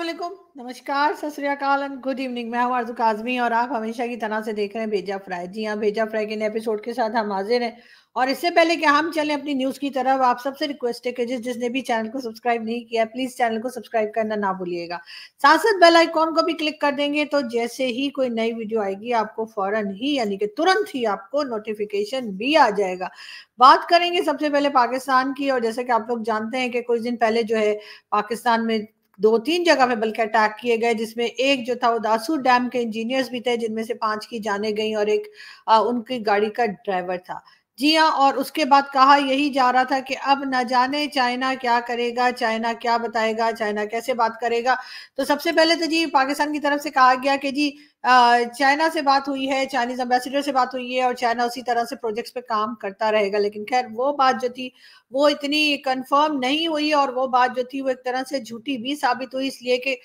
असलम नमस्कार सत and good evening मैं हूँ आरजू काजमी और आप हमेशा की तरह से देख रहे हैं भेजा फ्राई जी हाँ भेजा फ्राई के नए एपिसोड के साथ हम हाजिर हैं और इससे पहले कि हम चलें अपनी न्यूज़ की तरफ आप सबसे रिक्वेस्ट है कि जिस जिसने भी चैनल को सब्सक्राइब नहीं किया प्लीज़ चैनल को सब्सक्राइब करना ना भूलिएगा साथ साथ बेल आइकॉन को भी क्लिक कर देंगे तो जैसे ही कोई नई वीडियो आएगी आपको फ़ौरन ही यानी कि तुरंत ही आपको नोटिफिकेशन भी आ जाएगा बात करेंगे सबसे पहले पाकिस्तान की और जैसे कि आप लोग जानते हैं कि कुछ दिन पहले जो है पाकिस्तान में दो तीन जगह पे बल्कि अटैक किए गए जिसमें एक जो था वो दासू डैम के इंजीनियर्स भी थे जिनमें से पांच की जाने गई और एक आ, उनकी गाड़ी का ड्राइवर था जी हाँ और उसके बाद कहा यही जा रहा था कि अब न जाने चाइना क्या करेगा चाइना क्या बताएगा चाइना कैसे बात करेगा तो सबसे पहले तो जी पाकिस्तान की तरफ से कहा गया कि जी चाइना से बात हुई है चाइनीज एम्बेसडर से बात हुई है और चाइना उसी तरह से प्रोजेक्ट्स पे काम करता रहेगा लेकिन खैर वो बात जो थी वो इतनी कंफर्म नहीं हुई और वो बात जो थी वो एक तरह से झूठी भी साबित हुई इसलिए कि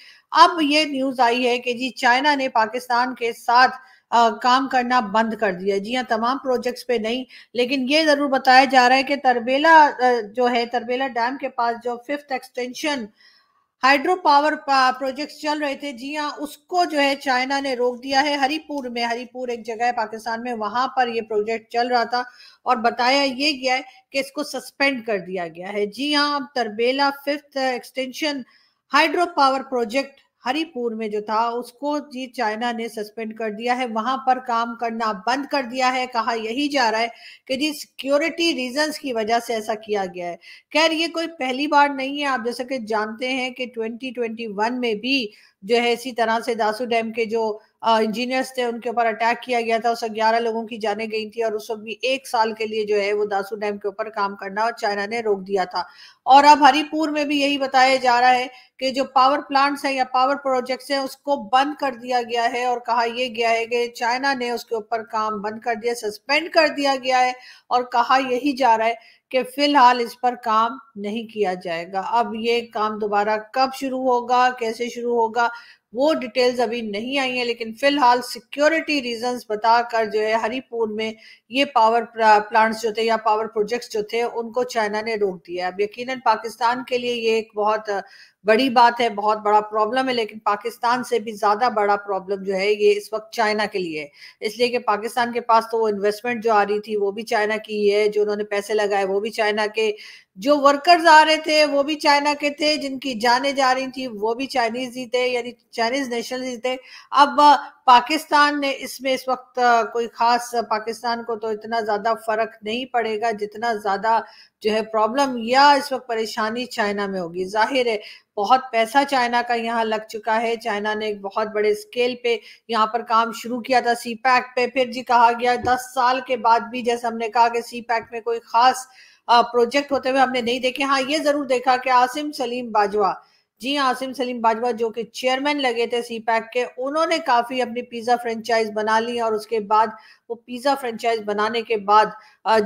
अब ये न्यूज़ आई है कि जी चाइना ने पाकिस्तान के साथ आ, काम करना बंद कर दिया जी हाँ तमाम प्रोजेक्ट्स पे नहीं लेकिन ये जरूर बताया जा रहा है कि तरबेला जो है तरबेला डैम के पास जो fifth extension hydro power projects चल रहे थे जी हाँ उसको जो है चाइना ने रोक दिया है हरिपुर में हरिपुर एक जगह है पाकिस्तान में वहां पर ये प्रोजेक्ट चल रहा था और बताया ये गया है कि इसको सस्पेंड कर दिया गया है जी हाँ Tarbela fifth extension hydro power project Haripur में जो था उसको जी चाइना ने सस्पेंड कर दिया है वहां पर काम करना बंद कर दिया है कहा यही जा रहा है कि जी सिक्योरिटी रीजंस की वजह से ऐसा किया गया है खैर ये कोई पहली बार नहीं है आप जैसा कि जानते हैं कि 2021 में भी जो है इसी तरह से दासू डैम के जो इंजीनियर्स थे उनके ऊपर अटैक किया गया था उस ग्यारह लोगों की जाने गई थी और उस वक्त भी एक साल के लिए जो है वो दासू डैम के ऊपर काम करना और चाइना ने रोक दिया था और अब हरिपुर में भी यही बताया जा रहा है कि जो पावर प्लांट्स हैं या पावर प्रोजेक्ट्स हैं उसको बंद कर दिया गया है और कहा यह गया है कि चाइना ने उसके ऊपर काम बंद कर दिया सस्पेंड कर दिया गया है और कहा यही जा रहा है कि फिलहाल इस पर काम नहीं किया जाएगा अब ये काम दोबारा कब शुरू होगा कैसे शुरू होगा वो डिटेल्स अभी नहीं आई है लेकिन फिलहाल सिक्योरिटी रीजन बताकर जो है हरिपुर में ये पावर प्लांट्स जो थे या पावर प्रोजेक्ट्स जो थे उनको चाइना ने रोक दिया है अब यकीन पाकिस्तान के लिए ये एक बहुत बड़ी बात है बहुत बड़ा प्रॉब्लम है लेकिन पाकिस्तान से भी ज़्यादा बड़ा प्रॉब्लम जो है ये इस वक्त चाइना के लिए इसलिए कि पाकिस्तान के पास तो वो इन्वेस्टमेंट जो आ रही थी वो भी चाइना की है जो उन्होंने पैसे लगाए वो भी चाइना के जो वर्कर्स आ रहे थे वो भी चाइना के थे जिनकी जाने जा रही थी वो भी चाइनीज ही थे यानी चाइनीज नेशनल ही थे अब पाकिस्तान ने इसमें इस वक्त कोई खास पाकिस्तान को तो इतना ज्यादा फर्क नहीं पड़ेगा जितना ज्यादा जो है प्रॉब्लम या इस वक्त परेशानी चाइना में होगी जाहिर है बहुत पैसा चाइना का यहाँ लग चुका है चाइना ने एक बहुत बड़े स्केल पे यहाँ पर काम शुरू किया था सी पैक पे फिर जी कहा गया दस साल के बाद भी जैसे हमने कहा कि सी पैक में कोई खास प्रोजेक्ट होते हुए हमने नहीं देखे हाँ ये जरूर देखा कि आसिम सलीम बाजवा जी हाँ, आसिम सलीम बाजवा जो कि चेयरमैन लगे थे सी पैक के उन्होंने काफ़ी अपनी पिज़्ज़ा फ्रेंचाइज बना ली और उसके बाद वो पिज़्ज़ा फ्रेंचाइज बनाने के बाद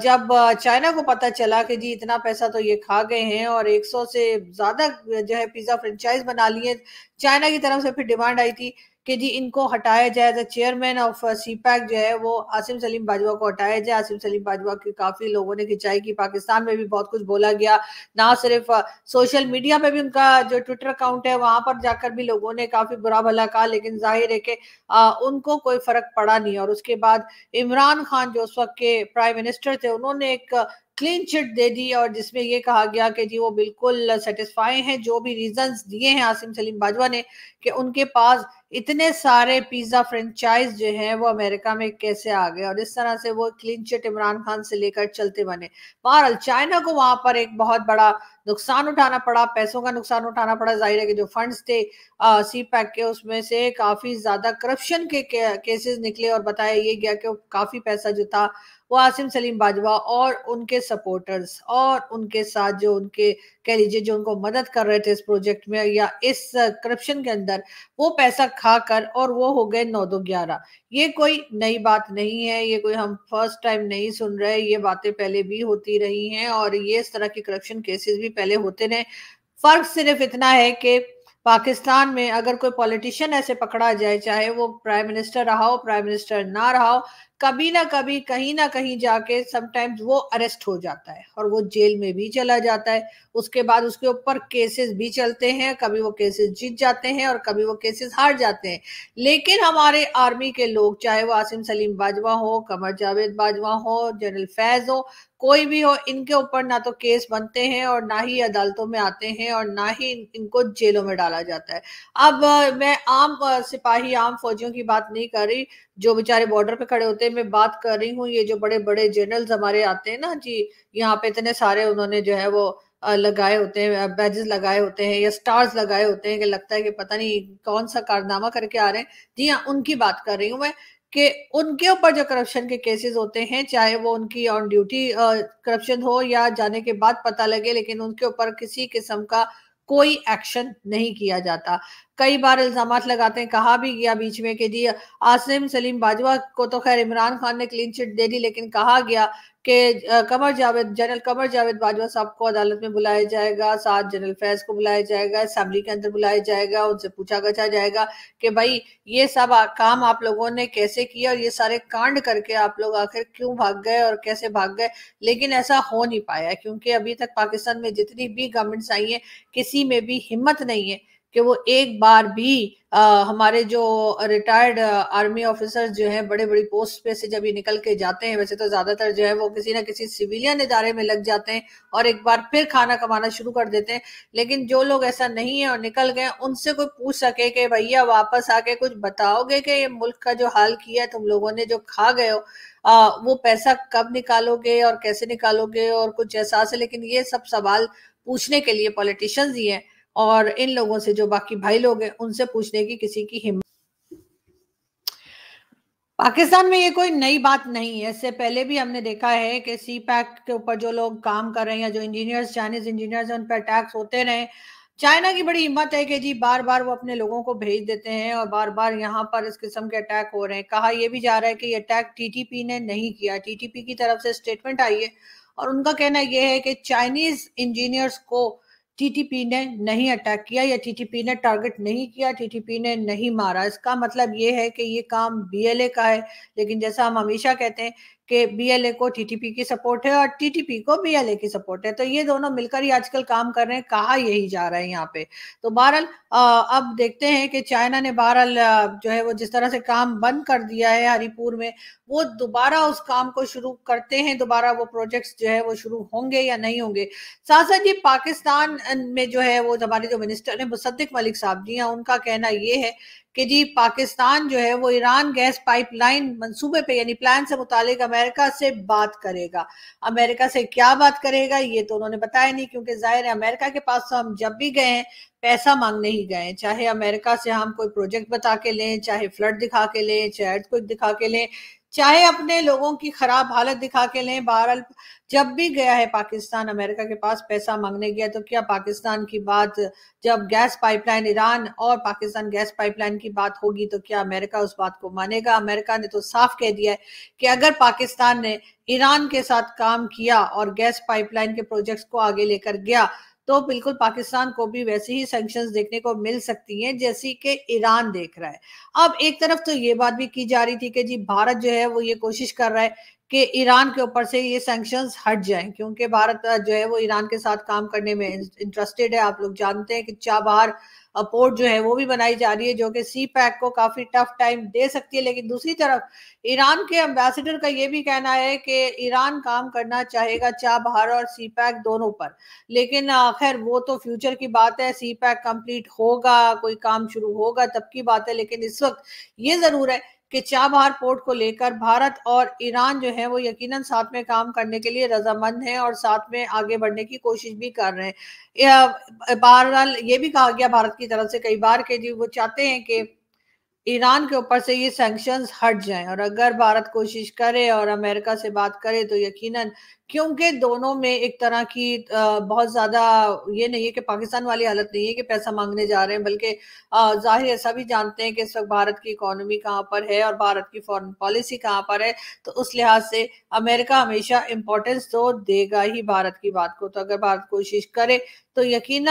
जब चाइना को पता चला कि जी इतना पैसा तो ये खा गए हैं और 100 से ज़्यादा जो है पिज़्ज़ा फ्रेंचाइज बना लिए चाइना की तरफ से फिर डिमांड आई थी कि जी इनको हटाया जाए as chairman of CPEC जो है वो आसिम सलीम बाजवा को हटाया जाए आसिम सलीम बाजवा के काफी लोगों ने खिंचाई की पाकिस्तान में भी बहुत कुछ बोला गया ना सिर्फ सोशल uh, मीडिया पे भी उनका जो ट्विटर अकाउंट है वहां पर जाकर भी लोगों ने काफी बुरा भला कहा लेकिन जाहिर है कि uh, उनको कोई फर्क पड़ा नहीं और उसके बाद इमरान खान जो उस वक्त के प्राइम मिनिस्टर थे उन्होंने एक क्लीन चिट दे दी और जिसमें ये कहा गया कि जी वो बिल्कुल सेटिस्फाई हैं जो भी रीजंस दिए हैं आसिम सलीम बाजवा ने कि उनके पास इतने सारे पिज्जा फ्रेंचाइज जो है वो अमेरिका में कैसे आ गए और इस तरह से वो क्लीन चिट इमरान खान से लेकर चलते बने बहरहाल चाइना को वहां पर एक बहुत बड़ा नुकसान उठाना पड़ा पैसों का नुकसान उठाना पड़ा जाहिर है कि जो फंड्स थे सी पैक के उसमें से काफ़ी ज़्यादा करप्शन के केसेस निकले और बताया ये गया कि काफ़ी पैसा जो था वो आसिम सलीम बाजवा और उनके सपोर्टर्स और उनके साथ जो उनके कह लीजिए जो उनको मदद कर रहे थे इस प्रोजेक्ट में या इस करप्शन के अंदर वो पैसा खाकर और वो हो गए नौ दो ग्यारह ये कोई नई बात नहीं है ये कोई हम फर्स्ट टाइम नहीं सुन रहे ये बातें पहले भी होती रही हैं और ये इस तरह के करप्शन केसेस भी पहले होते रहे फर्क सिर्फ इतना है कि पाकिस्तान में अगर कोई पॉलिटिशियन ऐसे पकड़ा जाए चाहे वो प्राइम मिनिस्टर रहा हो प्राइम मिनिस्टर ना रहा हो कभी ना कभी कहीं ना कहीं जाके समटाइम्स वो अरेस्ट हो जाता है और वो जेल में भी चला जाता है उसके बाद उसके ऊपर केसेस भी चलते हैं कभी वो केसेस जीत जाते हैं और कभी वो केसेस हार जाते हैं लेकिन हमारे आर्मी के लोग चाहे वो आसिम सलीम बाजवा हो कमर जावेद बाजवा हो जनरल फैज हो कोई भी हो इनके ऊपर ना तो केस बनते हैं और ना ही अदालतों में आते हैं और ना ही इनको जेलों में डाला जाता है अब मैं आम सिपाही आम फौजियों की बात नहीं कर रही जो बेचारे बॉर्डर पे खड़े होते हैं मैं बात कर रही हूँ ये जो बड़े बड़े जनरल्स हमारे आते हैं ना जी यहाँ पे इतने सारे उन्होंने जो है वो लगाए होते हैं बैजेस लगाए होते हैं या स्टार्स लगाए होते हैं कि लगता है कि पता नहीं कौन सा कारनामा करके आ रहे हैं जी हाँ उनकी बात कर रही हूँ मैं कि उनके ऊपर जो करप्शन के केसेस होते हैं चाहे वो उनकी ऑन ड्यूटी करप्शन हो या जाने के बाद पता लगे लेकिन उनके ऊपर किसी किस्म का कोई एक्शन नहीं किया जाता कई बार इल्जाम लगाते हैं कहा भी गया बीच में कि जी आसिम सलीम बाजवा को तो खैर इमरान खान ने क्लीन चिट दे दी लेकिन कहा गया कि कमर जावेद जनरल कमर जावेद बाजवा साहब को अदालत में बुलाया जाएगा साथ जनरल फैज को बुलाया जाएगा असम्बली के अंदर बुलाया जाएगा उनसे पूछा गछा जाएगा कि भाई ये सब काम आप लोगों ने कैसे किया और ये सारे कांड करके आप लोग आखिर क्यों भाग गए और कैसे भाग गए लेकिन ऐसा हो नहीं पाया क्योंकि अभी तक पाकिस्तान में जितनी भी गवर्नमेंट्स आई हैं किसी में भी हिम्मत नहीं है कि वो एक बार भी आ, हमारे जो रिटायर्ड आर्मी ऑफिसर जो हैं बड़े बड़ी पोस्ट पे से जब ये निकल के जाते हैं वैसे तो ज्यादातर जो है वो किसी ना किसी सिविलियन इदारे में लग जाते हैं और एक बार फिर खाना कमाना शुरू कर देते हैं लेकिन जो लोग ऐसा नहीं है और निकल गए उनसे कोई पूछ सके कि भैया वापस आके कुछ बताओगे कि ये मुल्क का जो हाल किया है तुम लोगों ने जो खा गए हो आ, वो पैसा कब निकालोगे और कैसे निकालोगे और कुछ एहसास है लेकिन ये सब सवाल पूछने के लिए पॉलिटिशियंस ही हैं और इन लोगों से जो बाकी भाई लोग हैं उनसे पूछने की किसी की हिम्मत पाकिस्तान में ये कोई नई बात नहीं है इससे पहले भी हमने देखा है कि सी पैक के ऊपर जो लोग काम कर रहे हैं या जो इंजीनियर्स चाइनीज इंजीनियर्स हैं उन पर अटैक्स होते रहे चाइना की बड़ी हिम्मत है कि जी बार बार वो अपने लोगों को भेज देते हैं और बार बार यहाँ पर इस किस्म के अटैक हो रहे हैं कहा यह भी जा रहा है कि ये अटैक टी ने नहीं किया टी की तरफ से स्टेटमेंट आई है और उनका कहना यह है कि चाइनीज इंजीनियर्स को टीटीपी ने नहीं अटैक किया या टीटीपी ने टारगेट नहीं किया टीटीपी ने नहीं मारा इसका मतलब ये है कि ये काम बीएलए का है लेकिन जैसा हम हमेशा कहते हैं के बीएलए को टीटीपी की सपोर्ट है और टीटीपी को बीएलए की सपोर्ट है तो ये दोनों मिलकर ही आजकल काम कर रहे हैं कहा यही जा रहा है यहाँ पे तो बहरहाल अब देखते हैं कि चाइना ने बहरहाल जो है वो जिस तरह से काम बंद कर दिया है हरिपुर में वो दोबारा उस काम को शुरू करते हैं दोबारा वो प्रोजेक्ट्स जो है वो शुरू होंगे या नहीं होंगे साथ साथ जी पाकिस्तान में जो है वो हमारे जो मिनिस्टर है मुसद्दिक मलिक साहब जी हैं उनका कहना ये है कि जी पाकिस्तान जो है वो ईरान गैस पाइपलाइन मंसूबे पे यानी प्लान से मुतालिक अमेरिका से बात करेगा अमेरिका से क्या बात करेगा ये तो उन्होंने बताया नहीं क्योंकि जाहिर है अमेरिका के पास तो हम जब भी गए हैं पैसा मांगने ही गए चाहे अमेरिका से हम कोई प्रोजेक्ट बता के लें चाहे फ्लड दिखा के लें चाहे कोई दिखा के लें चाहे अपने लोगों की खराब हालत दिखा के लें बहरहाल जब भी गया है पाकिस्तान अमेरिका के पास पैसा मांगने गया तो क्या पाकिस्तान की बात जब गैस पाइपलाइन ईरान और पाकिस्तान गैस पाइपलाइन की बात होगी तो क्या अमेरिका उस बात को मानेगा अमेरिका ने तो साफ कह दिया है कि अगर पाकिस्तान ने ईरान के साथ काम किया और गैस पाइपलाइन के प्रोजेक्ट्स को आगे लेकर गया तो बिल्कुल पाकिस्तान को भी वैसी ही सेंक्शन देखने को मिल सकती हैं जैसी कि ईरान देख रहा है अब एक तरफ तो ये बात भी की जा रही थी कि जी भारत जो है वो ये कोशिश कर रहा है कि ईरान के ऊपर से ये सैंक्शंस हट जाएं क्योंकि भारत जो है वो ईरान के साथ काम करने में इंटरेस्टेड है आप लोग जानते हैं कि चाबार पोर्ट जो है वो भी बनाई जा रही है जो कि सी पैक को काफी टफ टाइम दे सकती है लेकिन दूसरी तरफ ईरान के एम्बेसडर का ये भी कहना है कि ईरान काम करना चाहेगा चाबहार और सी पैक दोनों पर लेकिन खैर वो तो फ्यूचर की बात है सी पैक कंप्लीट होगा कोई काम शुरू होगा तब की बात है लेकिन इस वक्त ये जरूर है कि चाबहार पोर्ट को लेकर भारत और ईरान जो है वो यकीनन साथ में काम करने के लिए रजामंद हैं और साथ में आगे बढ़ने की कोशिश भी कर रहे हैं बहरहाल ये भी कहा गया भारत की तरफ से कई बार के जी वो चाहते हैं कि ईरान के ऊपर से ये सेंक्शन हट जाएं और अगर भारत कोशिश करे और अमेरिका से बात करे तो यकीनन क्योंकि दोनों में एक तरह की बहुत ज़्यादा ये नहीं है कि पाकिस्तान वाली हालत नहीं है कि पैसा मांगने जा रहे हैं बल्कि जाहिर ऐसा भी जानते हैं कि इस वक्त भारत की इकोनॉमी कहाँ पर है और भारत की फॉरेन पॉलिसी कहाँ पर है तो उस लिहाज से अमेरिका हमेशा इम्पोर्टेंस तो देगा ही भारत की बात को तो अगर भारत कोशिश करे तो यकीन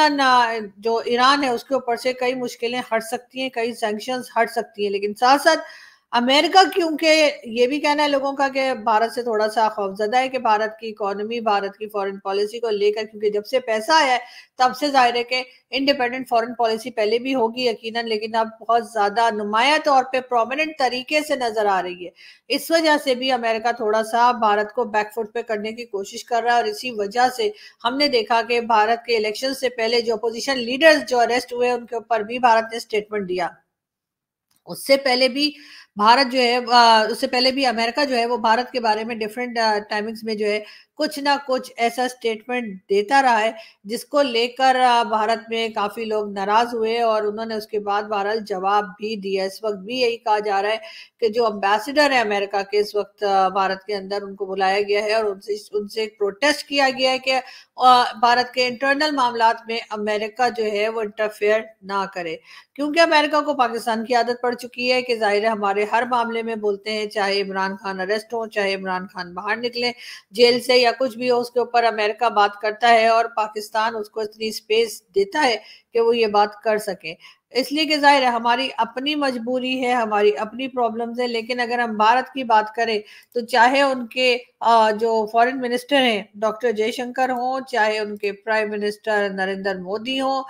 जो ईरान है उसके ऊपर से कई मुश्किलें हट सकती हैं कई सेंक्शन हट सकती सकती है लेकिन साथ साथ अमेरिका क्योंकि ये भी कहना है लोगों का कि भारत से थोड़ा सा खौफजदा है कि भारत की इकोनॉमी भारत की फॉरेन पॉलिसी को लेकर क्योंकि जब से पैसा आया है तब से जाहिर है कि इंडिपेंडेंट फॉरेन पॉलिसी पहले भी होगी यकीनन लेकिन अब बहुत ज़्यादा नुमाया तौर पे प्रोमिनेंट तरीके से नज़र आ रही है इस वजह से भी अमेरिका थोड़ा सा भारत को बैकफुट पे करने की कोशिश कर रहा है और इसी वजह से हमने देखा कि भारत के इलेक्शन से पहले जो अपोजिशन लीडर्स जो अरेस्ट हुए उनके ऊपर भी भारत ने स्टेटमेंट दिया उससे पहले भी भारत जो है उससे पहले भी अमेरिका जो है वो भारत के बारे में डिफरेंट टाइमिंग्स में जो है कुछ ना कुछ ऐसा स्टेटमेंट देता रहा है जिसको लेकर भारत में काफी लोग नाराज हुए और उन्होंने उसके बाद बहरहाल जवाब भी दिया इस वक्त भी यही कहा जा रहा है कि जो अम्बेसडर है अमेरिका के इस वक्त भारत के अंदर उनको बुलाया गया है और उनसे उनसे प्रोटेस्ट किया गया है कि भारत के इंटरनल मामला में अमेरिका जो है वो इंटरफेयर ना करे क्योंकि अमेरिका को पाकिस्तान की आदत पड़ चुकी है कि जाहिर है हमारे हर मामले में बोलते हैं चाहे इमरान खान अरेस्ट हो चाहे इमरान खान बाहर निकले जेल से या कुछ भी हो उसके ऊपर अमेरिका बात करता है और पाकिस्तान उसको इतनी स्पेस देता है कि वो ये बात कर सके इसलिए कि जाहिर है हमारी अपनी मजबूरी है हमारी अपनी प्रॉब्लम्स है लेकिन अगर हम भारत की बात करें तो चाहे उनके जो फॉरेन मिनिस्टर हैं डॉक्टर जयशंकर हों चाहे उनके प्राइम मिनिस्टर नरेंद्र मोदी हों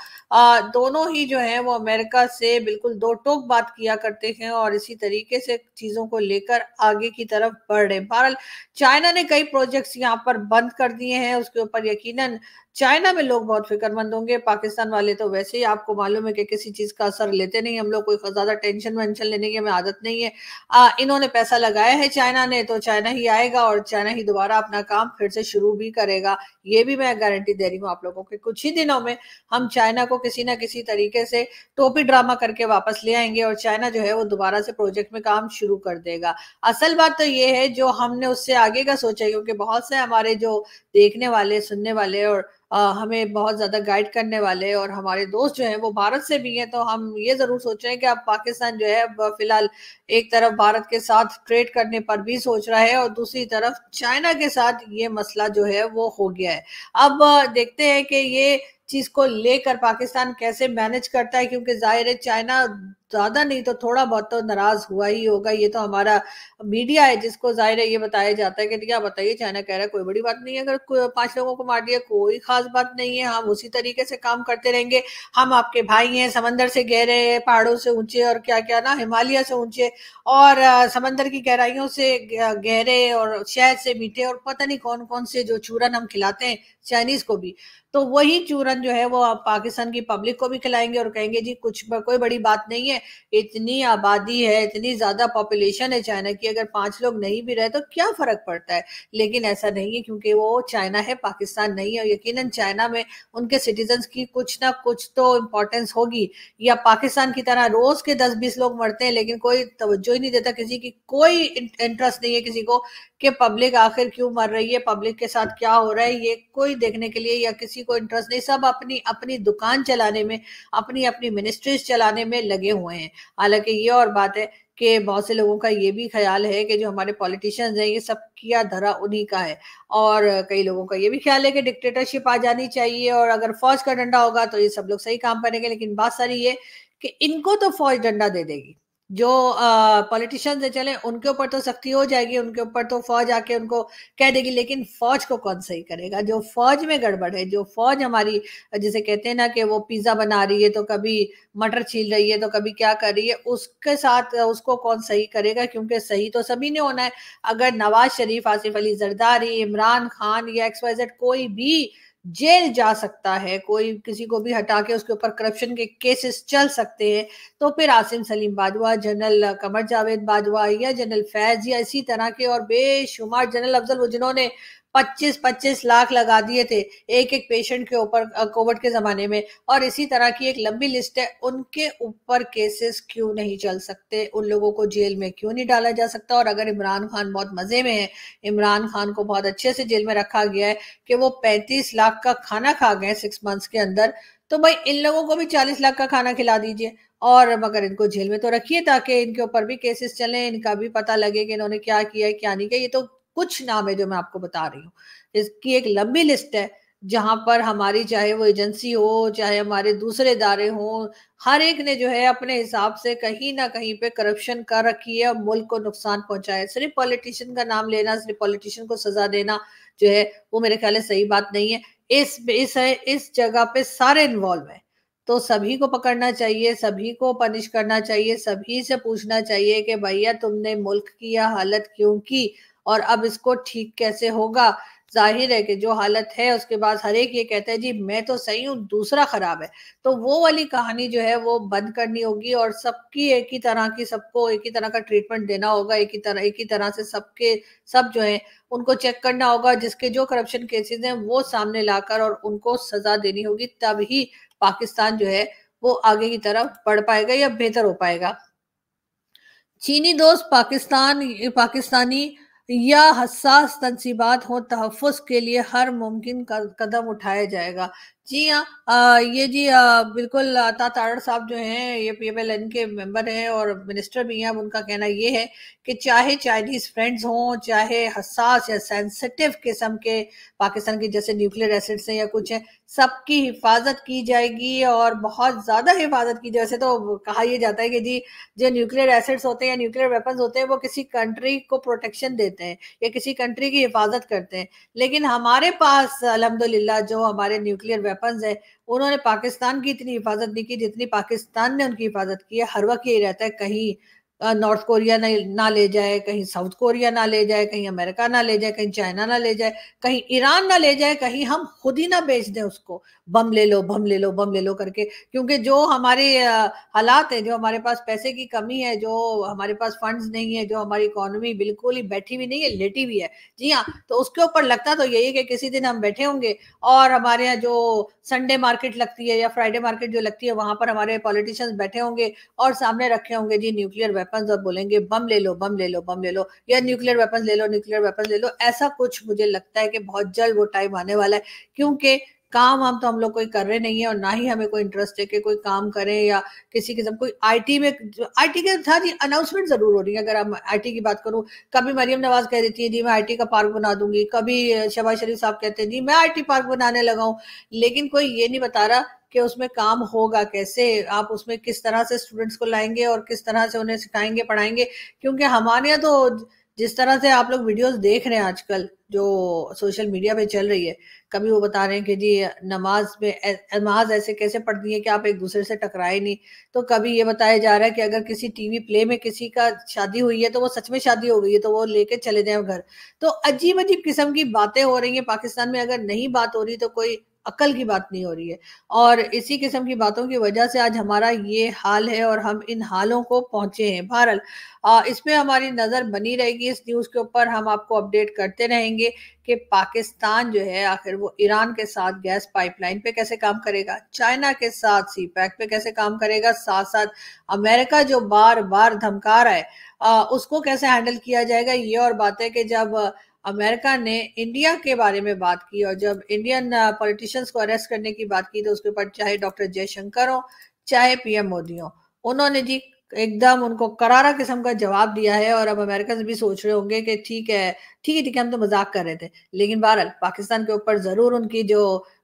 दोनों ही जो हैं वो अमेरिका से बिल्कुल दो टोक बात किया करते हैं और इसी तरीके से चीज़ों को लेकर आगे की तरफ बढ़ रहे बहरहाल चाइना ने कई प्रोजेक्ट्स यहाँ पर बंद कर दिए हैं उसके ऊपर यकीनन चाइना में लोग बहुत फिक्रमंद होंगे पाकिस्तान वाले तो वैसे ही आपको मालूम है कि किसी चीज का असर लेते नहीं हम लोग कोई ज्यादा टेंशन वेंशन लेने की हमें आदत नहीं है आ, इन्होंने पैसा लगाया है चाइना ने तो चाइना ही आएगा और चाइना ही दोबारा अपना काम फिर से शुरू भी करेगा ये भी मैं गारंटी दे रही हूँ आप लोगों के कुछ ही दिनों में हम चाइना को किसी ना किसी तरीके से टोपी ड्रामा करके वापस ले आएंगे और चाइना जो है वो दोबारा से प्रोजेक्ट में काम शुरू कर देगा असल बात तो ये है जो हमने उससे आगे का सोचा क्योंकि बहुत से हमारे जो देखने वाले सुनने वाले और हमें बहुत ज़्यादा गाइड करने वाले और हमारे दोस्त जो हैं वो भारत से भी हैं तो हम ये ज़रूर सोच रहे हैं कि अब पाकिस्तान जो है फिलहाल एक तरफ भारत के साथ ट्रेड करने पर भी सोच रहा है और दूसरी तरफ चाइना के साथ ये मसला जो है वो हो गया है अब देखते हैं कि ये चीज को लेकर पाकिस्तान कैसे मैनेज करता है क्योंकि जाहिर है चाइना ज्यादा नहीं तो थोड़ा बहुत तो नाराज हुआ ही होगा ये तो हमारा मीडिया है जिसको जाहिर है ये बताया जाता है कि क्या बताइए चाइना कह रहा है कोई बड़ी बात नहीं है अगर पांच लोगों को मार दिया कोई खास बात नहीं है हम उसी तरीके से काम करते रहेंगे हम आपके भाई हैं समंदर से गहरे पहाड़ों से ऊंचे और क्या क्या ना हिमालय से ऊंचे और समंदर की गहराइयों से गहरे और शहद से मीठे और पता नहीं कौन कौन से जो चूरन हम खिलाते हैं चाइनीज को भी तो वही चूरन जो है वो आप पाकिस्तान की पब्लिक को भी खिलाएंगे और कहेंगे जी कुछ कोई बड़ी बात नहीं है इतनी आबादी है इतनी ज्यादा पॉपुलेशन है चाइना की अगर पांच लोग नहीं भी रहे तो क्या फर्क पड़ता है लेकिन ऐसा नहीं है क्योंकि वो चाइना है पाकिस्तान नहीं है यकीन चाइना में उनके सिटीजन की कुछ ना कुछ तो इम्पोर्टेंस होगी या पाकिस्तान की तरह रोज के दस बीस लोग मरते हैं लेकिन कोई तवज्जो ही नहीं देता किसी की कोई इंटरेस्ट नहीं है किसी को कि पब्लिक आखिर क्यों मर रही है पब्लिक के साथ क्या हो रहा है ये कोई देखने के लिए या किसी को इंटरेस्ट नहीं सब सब अपनी अपनी दुकान चलाने में अपनी अपनी मिनिस्ट्रीज चलाने में लगे हुए हैं हालांकि ये और बात है कि बहुत से लोगों का ये भी ख्याल है कि जो हमारे पॉलिटिशियंस हैं ये सब किया धरा उन्हीं का है और कई लोगों का ये भी ख्याल है कि डिक्टेटरशिप आ जानी चाहिए और अगर फौज का डंडा होगा तो ये सब लोग सही काम करेंगे लेकिन बात सारी ये कि इनको तो फौज डंडा दे देगी जो है चले उनके ऊपर तो सख्ती हो जाएगी उनके ऊपर तो फौज आके उनको कह देगी लेकिन फौज को कौन सही करेगा जो फौज में गड़बड़ है जो फौज हमारी जिसे कहते हैं ना कि वो पिज्जा बना रही है तो कभी मटर छील रही है तो कभी क्या कर रही है उसके साथ उसको कौन सही करेगा क्योंकि सही तो सभी ने होना है अगर नवाज शरीफ आसिफ अली जरदारी इमरान खान या एक्सवाइजेड कोई भी जेल जा सकता है कोई किसी को भी हटा के उसके ऊपर करप्शन के केसेस चल सकते हैं तो फिर आसिम सलीम बाजवा जनरल कमर जावेद बाजवा या जनरल फैज या इसी तरह के और बेशुमार जनरल अफजल वो जिन्होंने 25 25 लाख लगा दिए थे एक एक पेशेंट के ऊपर कोविड के जमाने में और इसी तरह की एक लंबी लिस्ट है उनके ऊपर केसेस क्यों नहीं चल सकते उन लोगों को जेल में क्यों नहीं डाला जा सकता और अगर इमरान खान बहुत मजे में है इमरान खान को बहुत अच्छे से जेल में रखा गया है कि वो पैंतीस लाख का खाना खा गए सिक्स मंथ्स के अंदर तो भाई इन लोगों को भी चालीस लाख का खाना खिला दीजिए और मगर इनको जेल में तो रखिए ताकि इनके ऊपर भी केसेस चलें इनका भी पता लगे कि इन्होंने क्या किया है क्या नहीं किया ये तो कुछ नाम है जो मैं आपको बता रही हूँ इसकी एक लंबी लिस्ट है जहाँ पर हमारी चाहे वो एजेंसी हो चाहे हमारे दूसरे इदारे हों हर एक ने जो है अपने हिसाब से कहीं ना कहीं पे करप्शन कर रखी है और मुल्क को नुकसान पहुंचाया सिर्फ पॉलिटिशियन का नाम लेना सिर्फ पॉलिटिशियन को सजा देना जो है वो मेरे ख्याल से सही बात नहीं है इस इस है इस जगह पे सारे इन्वॉल्व है तो सभी को पकड़ना चाहिए सभी को पनिश करना चाहिए सभी से पूछना चाहिए कि भैया तुमने मुल्क की यह हालत क्यों की और अब इसको ठीक कैसे होगा जाहिर है कि जो हालत है उसके बाद हर एक ये कहता है जी मैं तो सही हूँ दूसरा खराब है तो वो वाली कहानी जो है वो बंद करनी होगी और सबकी एक ही तरह की सबको एक ही तरह का ट्रीटमेंट देना होगा एक ही तरह एक ही तरह से सबके सब जो है उनको चेक करना होगा जिसके जो करप्शन केसेस हैं वो सामने लाकर और उनको सजा देनी होगी तब ही पाकिस्तान जो है वो आगे की तरफ बढ़ पाएगा या बेहतर हो पाएगा चीनी दोस्त पाकिस्तान पाकिस्तानी या हसास तनसीबात हो तहफ़ के लिए हर मुमकिन कदम उठाया जाएगा जी हाँ ये जी आ, बिल्कुल अता साहब जो हैं ये पी एन के मेंबर हैं और मिनिस्टर भी हैं अब उनका कहना ये है कि चाहे चाइनीज फ्रेंड्स हों चाहे हसास या सेंसिटिव किस्म के पाकिस्तान के जैसे न्यूक्लियर एसिड्स हैं या कुछ हैं सबकी हिफाजत की जाएगी और बहुत ज़्यादा हिफाजत की जैसे तो कहा यह जाता है कि जी जो न्यूक्लियर एसिड्स होते हैं या न्यूक्लियर वेपन्स होते हैं वो किसी कंट्री को प्रोटेक्शन देते हैं या किसी कंट्री की हिफाजत करते हैं लेकिन हमारे पास अलहमदुल्ला जो हमारे न्यूक्लियर वेपन्स है उन्होंने पाकिस्तान की इतनी हिफाजत नहीं की जितनी पाकिस्तान ने उनकी हिफाजत की है हर वक्त यही रहता है कहीं नॉर्थ कोरिया ना ना ले जाए कहीं साउथ कोरिया ना ले जाए कहीं अमेरिका ना ले जाए कहीं चाइना ना ले जाए कहीं ईरान ना ले जाए कहीं हम खुद ही ना बेच दें उसको बम ले लो बम ले लो बम ले लो करके क्योंकि जो हमारे हालात है जो हमारे पास पैसे की कमी है जो हमारे पास फंड्स नहीं है जो हमारी इकोनॉमी बिल्कुल ही बैठी हुई नहीं है लेटी हुई है जी हाँ तो उसके ऊपर लगता तो यही कि किसी दिन हम बैठे होंगे और हमारे यहाँ जो संडे मार्केट लगती है या फ्राइडे मार्केट जो लगती है वहां पर हमारे पॉलिटिशियंस बैठे होंगे और सामने रखे होंगे जी न्यूक्लियर वेपन और बोलेंगे बम ले लो बम ले लो बम ले लो या न्यूक्लियर वेपन ले लो न्यूक्लियर वेपन ले लो ऐसा कुछ मुझे लगता है कि बहुत जल्द वो टाइम आने वाला है क्योंकि काम वाम तो हम लोग कोई कर रहे नहीं है और ना ही हमें कोई इंटरेस्ट है कि कोई काम करें या किसी किस्म कोई आईटी में आईटी के साथ ही अनाउंसमेंट जरूर हो रही है अगर हम आईटी की बात करूं कभी मरियम नवाज कह देती है जी मैं आईटी का पार्क बना दूंगी कभी शबाज शरीफ साहब कहते हैं जी मैं आईटी पार्क बनाने लगा हूं लेकिन कोई ये नहीं बता रहा कि उसमें काम होगा कैसे आप उसमें किस तरह से स्टूडेंट्स को लाएंगे और किस तरह से उन्हें सिखाएंगे पढ़ाएंगे क्योंकि हमारे यहाँ तो जिस तरह से आप लोग वीडियोस देख रहे हैं आजकल जो सोशल मीडिया पे चल रही है कभी वो बता रहे हैं कि जी नमाज में नमाज ऐसे कैसे पढ़नी है कि आप एक दूसरे से टकराए नहीं तो कभी ये बताया जा रहा है कि अगर किसी टीवी प्ले में किसी का शादी हुई है तो वो सच में शादी हो गई है तो वो लेके चले जाए घर तो अजीब अजीब किस्म की बातें हो रही है पाकिस्तान में अगर नहीं बात हो रही तो कोई अकल की बात नहीं हो रही है और इसी किस्म की बातों की वजह से आज हमारा ये हाल है और हम इन हालों को पहुंचे हैं बहरहाल इसमें हमारी नज़र बनी रहेगी इस न्यूज़ के ऊपर हम आपको अपडेट करते रहेंगे कि पाकिस्तान जो है आखिर वो ईरान के साथ गैस पाइपलाइन पे कैसे काम करेगा चाइना के साथ सी पैक पे कैसे काम करेगा साथ साथ अमेरिका जो बार बार धमका रहा है आ, उसको कैसे हैंडल किया जाएगा ये और बात है कि जब अमेरिका ने इंडिया के बारे में बात की और जब इंडियन पॉलिटिशियंस को अरेस्ट करने की बात की तो उसके ऊपर चाहे डॉक्टर जयशंकर हो चाहे पीएम मोदी हो उन्होंने जी एकदम उनको करारा किस्म का जवाब दिया है और अब अमेरिका से भी सोच रहे होंगे कि ठीक है ठीक है ठीक है हम तो मजाक कर रहे थे लेकिन बहरहाल पाकिस्तान के ऊपर जरूर उनकी जो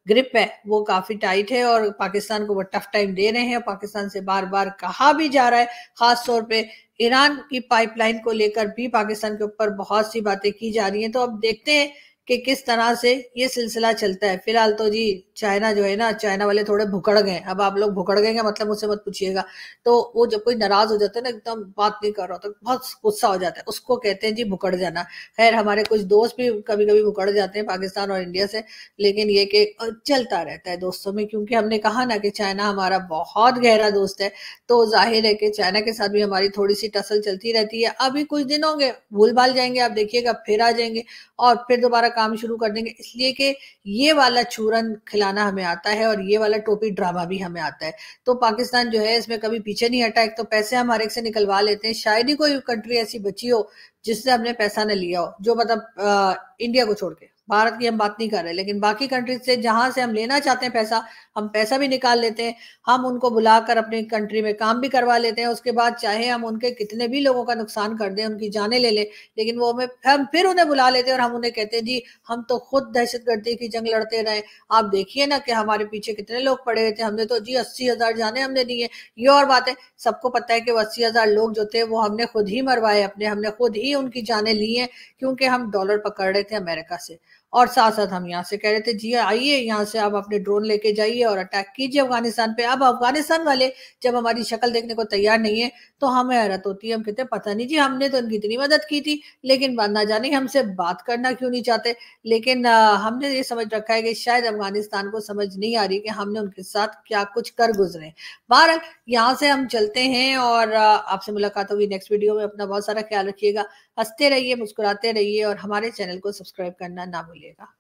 ग्रिप है वो काफी टाइट है और पाकिस्तान को वो टफ टाइम दे रहे हैं पाकिस्तान से बार बार कहा भी जा रहा है खास तौर पे ईरान की पाइपलाइन को लेकर भी पाकिस्तान के ऊपर बहुत सी बातें की जा रही हैं तो अब देखते हैं कि किस तरह से ये सिलसिला चलता है फिलहाल तो जी चाइना जो है ना चाइना वाले थोड़े भुकड़ गए अब आप लोग भुकड़ गए मतलब मुझसे मत पूछिएगा तो वो जब कोई नाराज हो जाता है ना एकदम बात नहीं कर रहा तो बहुत गुस्सा हो जाता है उसको कहते हैं जी भुकड़ जाना खैर हमारे कुछ दोस्त भी कभी कभी भुकड़ जाते हैं पाकिस्तान और इंडिया से लेकिन ये कि चलता रहता है दोस्तों में क्योंकि हमने कहा ना कि चाइना हमारा बहुत गहरा दोस्त है तो जाहिर है कि चाइना के साथ भी हमारी थोड़ी सी टसल चलती रहती है अभी कुछ दिन होंगे भूल भाल जाएंगे आप देखिएगा फिर आ जाएंगे और फिर दोबारा काम शुरू कर देंगे इसलिए कि ये वाला चूरन खिला जाना हमें आता है और ये वाला टोपी ड्रामा भी हमें आता है तो पाकिस्तान जो है इसमें कभी पीछे नहीं हटा एक तो पैसे हम हर एक से निकलवा लेते हैं शायद ही कोई कंट्री ऐसी बची हो जिससे हमने पैसा ना लिया हो जो मतलब इंडिया को छोड़ के भारत की हम बात नहीं कर रहे लेकिन बाकी कंट्रीज से जहां से हम लेना चाहते हैं पैसा हम पैसा भी निकाल लेते हैं हम उनको बुलाकर अपनी कंट्री में काम भी करवा लेते हैं उसके बाद चाहे हम उनके कितने भी लोगों का नुकसान कर दें उनकी जाने ले लें लेकिन वो हमें हम फिर उन्हें बुला लेते हैं और हम उन्हें कहते हैं जी हम तो खुद दहशत गर्दी की जंग लड़ते रहे आप देखिए ना कि हमारे पीछे कितने लोग पड़े हुए थे हमने तो जी अस्सी हजार जाने हमने दिए ये और बात है सबको पता है कि वो अस्सी हजार लोग जो थे वो हमने खुद ही मरवाए अपने हमने खुद ही उनकी जाने ली है क्योंकि हम डॉलर पकड़ रहे थे अमेरिका से और साथ साथ हम यहाँ से कह रहे थे जी हाँ, आइए यहाँ से आप अपने ड्रोन लेके जाइए और अटैक कीजिए अफगानिस्तान पे अब अफगानिस्तान वाले जब हमारी शक्ल देखने को तैयार नहीं है तो हमें हैरत होती है हम कहते हैं पता नहीं जी हमने तो उनकी इतनी मदद की थी लेकिन ना जाने हमसे बात करना क्यों नहीं चाहते लेकिन हमने ये समझ रखा है कि शायद अफगानिस्तान को समझ नहीं आ रही कि हमने उनके साथ क्या कुछ कर गुजरे बहर यहाँ से हम चलते हैं और आपसे मुलाकात होगी नेक्स्ट वीडियो में अपना बहुत सारा ख्याल रखिएगा हंसते रहिए मुस्कुराते रहिए और हमारे चैनल को सब्सक्राइब करना ना भूलिएगा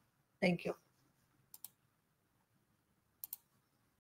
थैंक यू